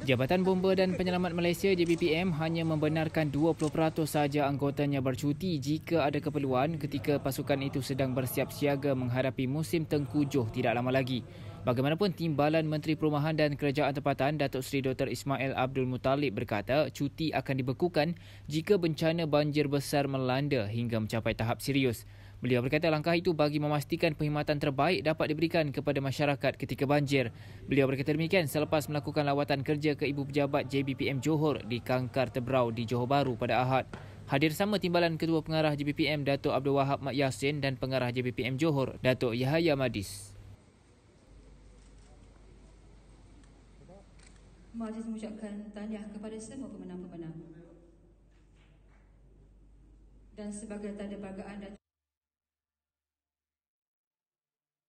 Jabatan Bomba dan Penyelamat Malaysia JBPM hanya membenarkan 20% sahaja anggotanya bercuti jika ada keperluan ketika pasukan itu sedang bersiap siaga menghadapi musim tengkujuh tidak lama lagi. Bagaimanapun Timbalan Menteri Perumahan dan Kerajaan Tempatan Datuk Seri Dr Ismail Abdul Muttalib berkata cuti akan dibekukan jika bencana banjir besar melanda hingga mencapai tahap serius. Beliau berkata langkah itu bagi memastikan perkhidmatan terbaik dapat diberikan kepada masyarakat ketika banjir. Beliau berkata demikian selepas melakukan lawatan kerja ke ibu pejabat JBPM Johor di Kangkar Tebrau di Johor Bahru pada Ahad. Hadir sama timbalan Ketua Pengarah JBPM Datuk Abdul Wahab Mak Yassin dan Pengarah JBPM Johor Datuk Yahaya Madis. Majlis mengucapkan tahniah kepada semua pemenang-pemenang. Dan sebagai tanda bagaan Datuk